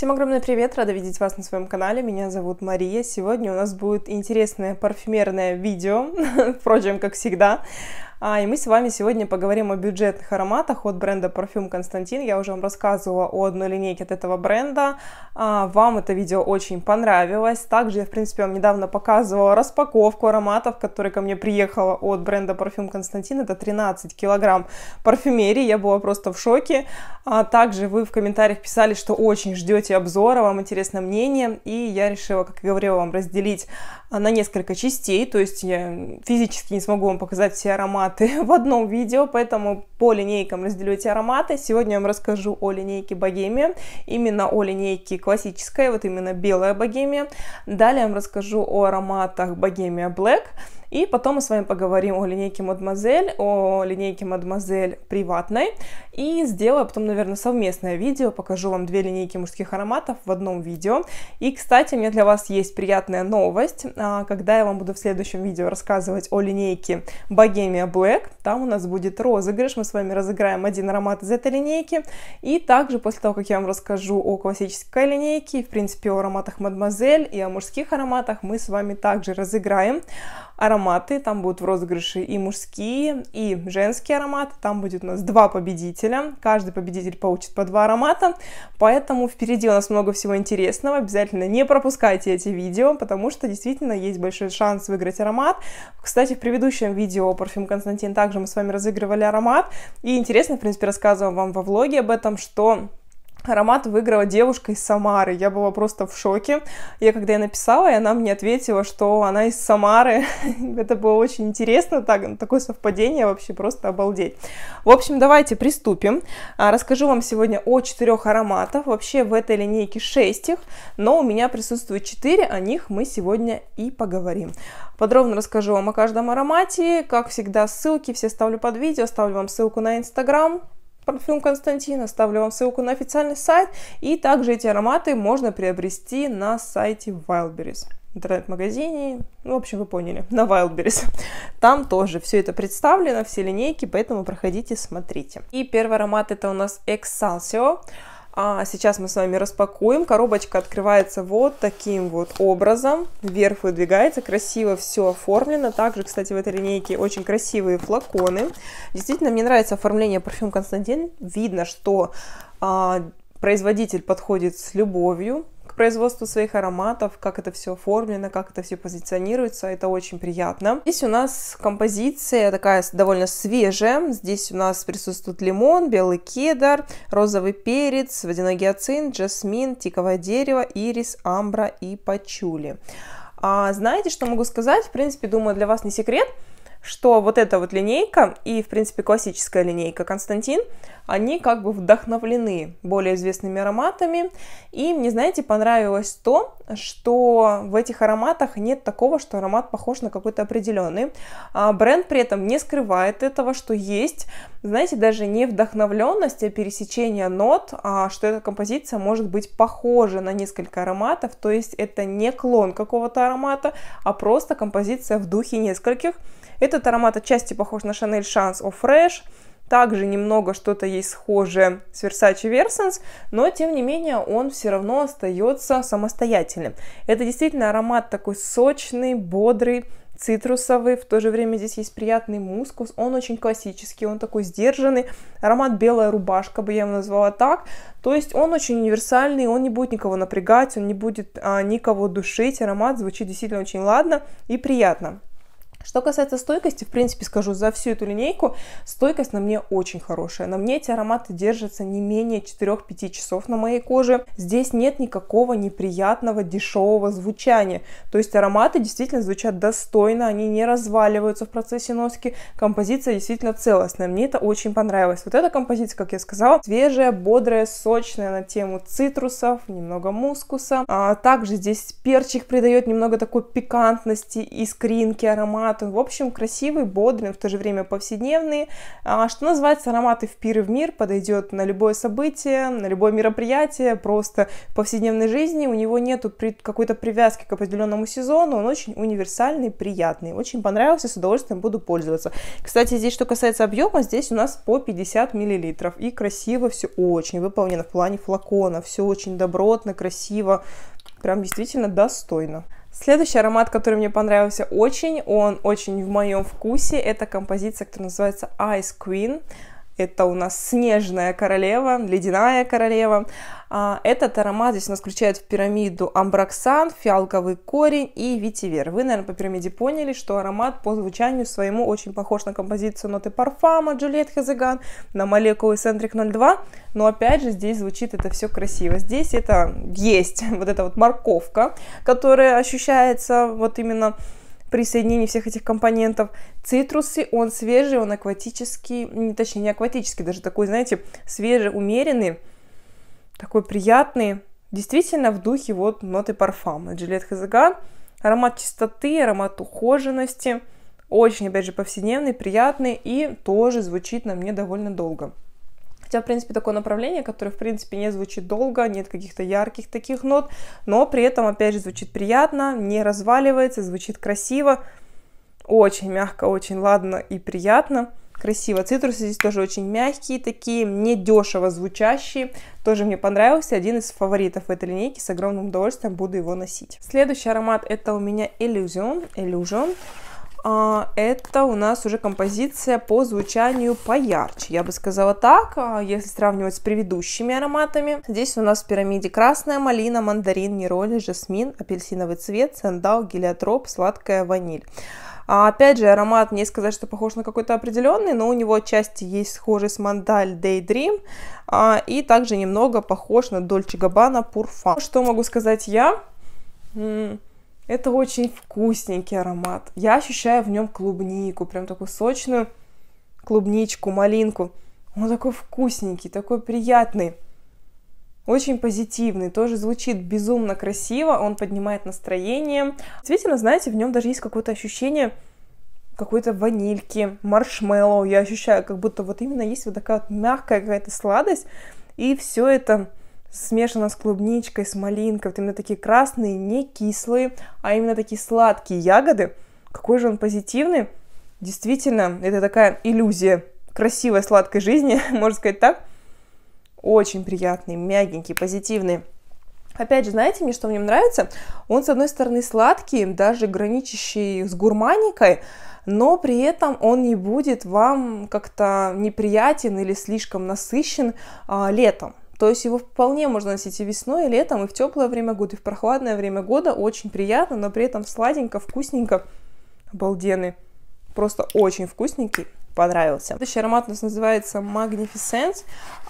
Всем огромный привет, рада видеть вас на своем канале, меня зовут Мария. Сегодня у нас будет интересное парфюмерное видео, впрочем, как всегда. А, и мы с вами сегодня поговорим о бюджетных ароматах от бренда Парфюм Константин. Я уже вам рассказывала о одной линейке от этого бренда. А, вам это видео очень понравилось. Также я, в принципе, вам недавно показывала распаковку ароматов, которые ко мне приехала от бренда Парфюм Константин. Это 13 килограмм парфюмерии. Я была просто в шоке. А, также вы в комментариях писали, что очень ждете обзора, вам интересно мнение. И я решила, как и говорила вам, разделить а, на несколько частей. То есть я физически не смогу вам показать все ароматы, ароматы в одном видео, поэтому по линейкам разделю эти ароматы. Сегодня я вам расскажу о линейке Богемия, именно о линейке классической, вот именно белая Богемия. Далее я вам расскажу о ароматах Богемия Black, и потом мы с вами поговорим о линейке Мадемуазель, о линейке Мадемуазель приватной. И сделаю потом, наверное, совместное видео, покажу вам две линейки мужских ароматов в одном видео. И, кстати, у меня для вас есть приятная новость. А, когда я вам буду в следующем видео рассказывать о линейке Bohemia Black, там у нас будет розыгрыш, мы с вами разыграем один аромат из этой линейки. И также после того, как я вам расскажу о классической линейке, в принципе, о ароматах Мадемуазель и о мужских ароматах, мы с вами также разыграем ароматы. Там будут в розыгрыше и мужские, и женские ароматы. Там будет у нас два победителя. Каждый победитель получит по два аромата. Поэтому впереди у нас много всего интересного. Обязательно не пропускайте эти видео, потому что действительно есть большой шанс выиграть аромат. Кстати, в предыдущем видео «Парфюм Константин» также мы с вами разыгрывали аромат. И интересно, в принципе, рассказывала вам во влоге об этом, что аромат выиграла девушка из Самары. Я была просто в шоке. Я когда я написала, и она мне ответила, что она из Самары. Это было очень интересно, так, такое совпадение вообще просто обалдеть. В общем, давайте приступим. А, расскажу вам сегодня о четырех ароматах. Вообще в этой линейке 6 их, но у меня присутствует четыре, о них мы сегодня и поговорим. Подробно расскажу вам о каждом аромате. Как всегда, ссылки все ставлю под видео. Ставлю вам ссылку на Инстаграм, парфюм Константина. Ставлю вам ссылку на официальный сайт. И также эти ароматы можно приобрести на сайте Wildberries интернет-магазине, ну, в общем, вы поняли, на Wildberries. Там тоже все это представлено, все линейки, поэтому проходите, смотрите. И первый аромат это у нас Excelsior. А сейчас мы с вами распакуем. Коробочка открывается вот таким вот образом. Вверх выдвигается, красиво все оформлено. Также, кстати, в этой линейке очень красивые флаконы. Действительно, мне нравится оформление парфюм Константин. Видно, что а, производитель подходит с любовью к производству своих ароматов, как это все оформлено, как это все позиционируется. Это очень приятно. Здесь у нас композиция такая довольно свежая. Здесь у нас присутствует лимон, белый кедр, розовый перец, водяной гиацинт, жасмин, тиковое дерево, ирис, амбра и пачули. А знаете, что могу сказать? В принципе, думаю, для вас не секрет что вот эта вот линейка и, в принципе, классическая линейка Константин, они как бы вдохновлены более известными ароматами. И мне, знаете, понравилось то, что в этих ароматах нет такого, что аромат похож на какой-то определенный. А бренд при этом не скрывает этого, что есть, знаете, даже не вдохновленность, а пересечение нот, а что эта композиция может быть похожа на несколько ароматов, то есть это не клон какого-то аромата, а просто композиция в духе нескольких. Этот аромат отчасти похож на Chanel Chance of Fresh, также немного что-то есть схожее с Versace Versans, но тем не менее он все равно остается самостоятельным. Это действительно аромат такой сочный, бодрый, цитрусовый, в то же время здесь есть приятный мускус, он очень классический, он такой сдержанный, аромат белая рубашка бы я его назвала так, то есть он очень универсальный, он не будет никого напрягать, он не будет а, никого душить, аромат звучит действительно очень ладно и приятно. Что касается стойкости, в принципе, скажу, за всю эту линейку стойкость на мне очень хорошая. На мне эти ароматы держатся не менее 4-5 часов на моей коже. Здесь нет никакого неприятного дешевого звучания. То есть ароматы действительно звучат достойно, они не разваливаются в процессе носки. Композиция действительно целостная. Мне это очень понравилось. Вот эта композиция, как я сказала, свежая, бодрая, сочная на тему цитрусов, немного мускуса. А также здесь перчик придает немного такой пикантности, искринки аромата ароматом. В общем, красивый, бодрый, в то же время повседневный. А, что называется, ароматы в пир и в мир подойдет на любое событие, на любое мероприятие, просто в повседневной жизни. У него нету какой-то привязки к определенному сезону, он очень универсальный, приятный. Очень понравился, с удовольствием буду пользоваться. Кстати, здесь, что касается объема, здесь у нас по 50 мл. И красиво все очень выполнено в плане флакона. Все очень добротно, красиво. Прям действительно достойно. Следующий аромат, который мне понравился очень, он очень в моем вкусе, это композиция, которая называется Ice Queen. Это у нас снежная королева, ледяная королева. А, этот аромат здесь у нас включает в пирамиду амброксан, фиалковый корень и ветивер. Вы, наверное, по пирамиде поняли, что аромат по звучанию своему очень похож на композицию ноты парфама Джульет Хезеган, на молекулы Centric 02, но опять же здесь звучит это все красиво. Здесь это есть вот эта вот морковка, которая ощущается вот именно при соединении всех этих компонентов. Цитрусы, он свежий, он акватический, не, точнее, не акватический, даже такой, знаете, свежий, умеренный, такой приятный. Действительно в духе вот ноты парфам от Gillette Хазаган. Аромат чистоты, аромат ухоженности. Очень, опять же, повседневный, приятный и тоже звучит на мне довольно долго. Хотя, в принципе, такое направление, которое, в принципе, не звучит долго, нет каких-то ярких таких нот, но при этом, опять же, звучит приятно, не разваливается, звучит красиво, очень мягко, очень ладно и приятно красиво. Цитрусы здесь тоже очень мягкие такие, не дешево звучащие. Тоже мне понравился, один из фаворитов этой линейки, с огромным удовольствием буду его носить. Следующий аромат это у меня Illusion. Illusion. А, это у нас уже композиция по звучанию поярче, я бы сказала так, а, если сравнивать с предыдущими ароматами. Здесь у нас в пирамиде красная малина, мандарин, нероли, жасмин, апельсиновый цвет, сандал, гелиотроп, сладкая ваниль. А опять же, аромат, не сказать, что похож на какой-то определенный, но у него отчасти есть с мандаль Daydream, а, и также немного похож на Дольче Габбана Пурфа. Что могу сказать я? Это очень вкусненький аромат. Я ощущаю в нем клубнику, прям такую сочную клубничку, малинку. Он такой вкусненький, такой приятный, очень позитивный, тоже звучит безумно красиво, он поднимает настроение. Действительно, знаете, в нем даже есть какое-то ощущение какой-то ванильки, маршмеллоу. Я ощущаю, как будто вот именно есть вот такая вот мягкая какая-то сладость, и все это смешано с клубничкой, с малинкой. Вот именно такие красные, не кислые, а именно такие сладкие ягоды. Какой же он позитивный. Действительно, это такая иллюзия красивой сладкой жизни, можно сказать так. Очень приятный, мягенький, позитивный. Опять же, знаете, мне что в нем нравится? Он, с одной стороны, сладкий, даже граничащий с гурманикой, но при этом он не будет вам как-то неприятен или слишком насыщен а, летом. То есть его вполне можно носить и весной, и летом, и в теплое время года, и в прохладное время года. Очень приятно, но при этом сладенько, вкусненько. Обалденный. Просто очень вкусненький понравился. Следующий аромат у нас называется Magnificence.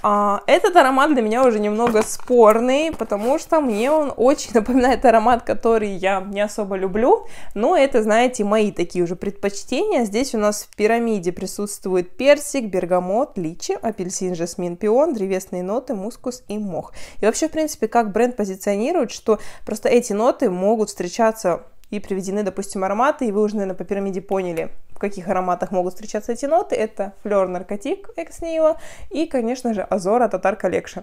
А, этот аромат для меня уже немного спорный, потому что мне он очень напоминает аромат, который я не особо люблю, но это, знаете, мои такие уже предпочтения. Здесь у нас в пирамиде присутствует персик, бергамот, личи, апельсин, жасмин, пион, древесные ноты, мускус и мох. И вообще, в принципе, как бренд позиционирует, что просто эти ноты могут встречаться и приведены, допустим, ароматы, и вы уже, наверное, по пирамиде поняли, каких ароматах могут встречаться эти ноты, это Fleur Narcotic Экснила и, конечно же, Азора Татар Collection.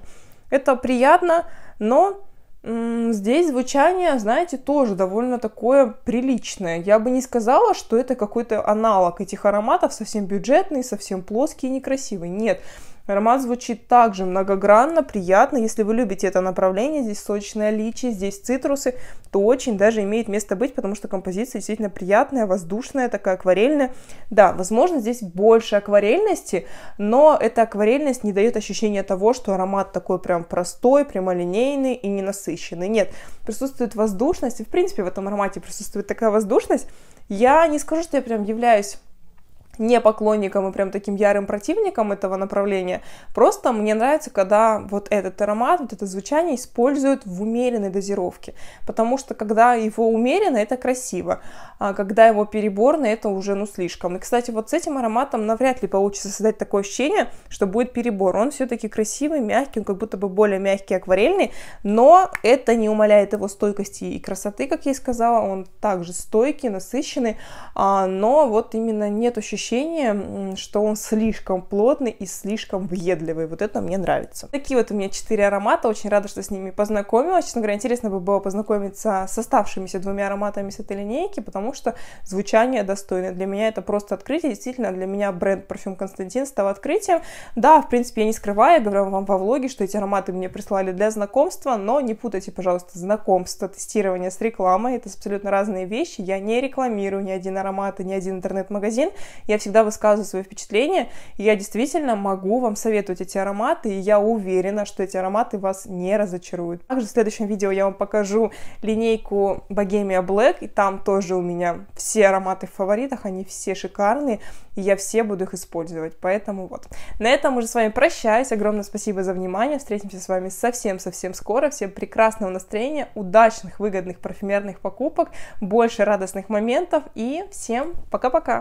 Это приятно, но здесь звучание, знаете, тоже довольно такое приличное. Я бы не сказала, что это какой-то аналог этих ароматов, совсем бюджетный, совсем плоский и некрасивый. Нет, Аромат звучит также многогранно, приятно. Если вы любите это направление, здесь сочное личи, здесь цитрусы, то очень даже имеет место быть, потому что композиция действительно приятная, воздушная, такая акварельная. Да, возможно, здесь больше акварельности, но эта акварельность не дает ощущения того, что аромат такой прям простой, прямолинейный и ненасыщенный. Нет, присутствует воздушность, и в принципе в этом аромате присутствует такая воздушность. Я не скажу, что я прям являюсь не поклонником и прям таким ярым противником этого направления. Просто мне нравится, когда вот этот аромат, вот это звучание используют в умеренной дозировке. Потому что когда его умеренно, это красиво. А когда его переборно, это уже ну слишком. И, кстати, вот с этим ароматом навряд ли получится создать такое ощущение, что будет перебор. Он все-таки красивый, мягкий, он как будто бы более мягкий, акварельный. Но это не умаляет его стойкости и красоты, как я и сказала. Он также стойкий, насыщенный. А, но вот именно нет ощущения ощущение, что он слишком плотный и слишком въедливый. Вот это мне нравится. Такие вот у меня четыре аромата. Очень рада, что с ними познакомилась. Честно говоря, интересно бы было познакомиться с оставшимися двумя ароматами с этой линейки, потому что звучание достойное. Для меня это просто открытие. Действительно, для меня бренд парфюм Константин стал открытием. Да, в принципе, я не скрываю, я говорю вам во влоге, что эти ароматы мне прислали для знакомства, но не путайте, пожалуйста, знакомство, тестирование с рекламой. Это абсолютно разные вещи. Я не рекламирую ни один аромат и ни один интернет-магазин. Я я всегда высказываю свои впечатления, и я действительно могу вам советовать эти ароматы, и я уверена, что эти ароматы вас не разочаруют. Также в следующем видео я вам покажу линейку Bohemia Black, и там тоже у меня все ароматы в фаворитах, они все шикарные, и я все буду их использовать, поэтому вот. На этом уже с вами прощаюсь, огромное спасибо за внимание, встретимся с вами совсем-совсем скоро, всем прекрасного настроения, удачных, выгодных парфюмерных покупок, больше радостных моментов и всем пока-пока!